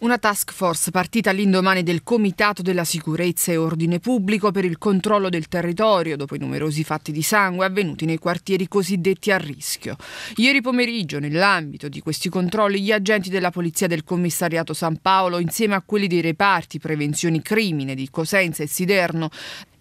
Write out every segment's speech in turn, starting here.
Una task force partita all'indomani del Comitato della Sicurezza e Ordine Pubblico per il controllo del territorio dopo i numerosi fatti di sangue avvenuti nei quartieri cosiddetti a rischio. Ieri pomeriggio, nell'ambito di questi controlli, gli agenti della Polizia del Commissariato San Paolo, insieme a quelli dei reparti Prevenzioni Crimine di Cosenza e Siderno,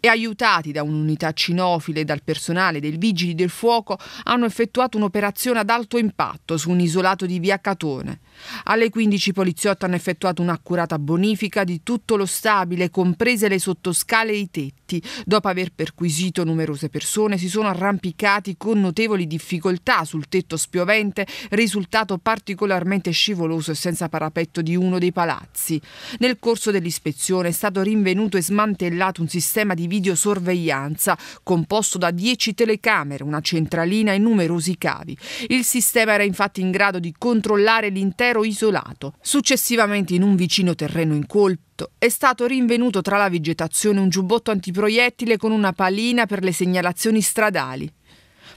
e aiutati da un'unità cinofile e dal personale del Vigili del Fuoco hanno effettuato un'operazione ad alto impatto su un isolato di via Catone. Alle 15 i poliziotti hanno effettuato un'accurata bonifica di tutto lo stabile, comprese le sottoscale e i tetti. Dopo aver perquisito numerose persone si sono arrampicati con notevoli difficoltà sul tetto spiovente, risultato particolarmente scivoloso e senza parapetto di uno dei palazzi. Nel corso dell'ispezione è stato rinvenuto e smantellato un sistema di videosorveglianza, composto da 10 telecamere, una centralina e numerosi cavi. Il sistema era infatti in grado di controllare l'intero isolato. Successivamente in un vicino terreno incolto è stato rinvenuto tra la vegetazione un giubbotto antiproiettile con una palina per le segnalazioni stradali.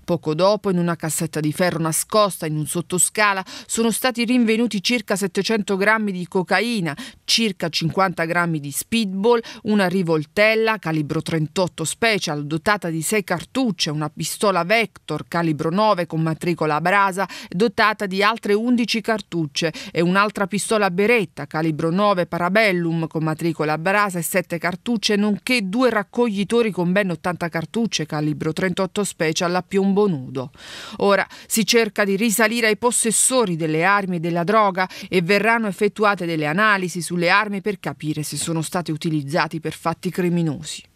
Poco dopo, in una cassetta di ferro nascosta in un sottoscala, sono stati rinvenuti circa 700 grammi di cocaina, circa 50 grammi di speedball, una rivoltella calibro 38 special dotata di 6 cartucce, una pistola Vector calibro 9 con matricola a brasa dotata di altre 11 cartucce e un'altra pistola Beretta calibro 9 Parabellum con matricola a brasa e 7 cartucce, nonché due raccoglitori con ben 80 cartucce calibro 38 special a piombo piombo nudo. Ora si cerca di risalire ai possessori delle armi e della droga e verranno effettuate delle analisi sulle armi per capire se sono state utilizzate per fatti criminosi.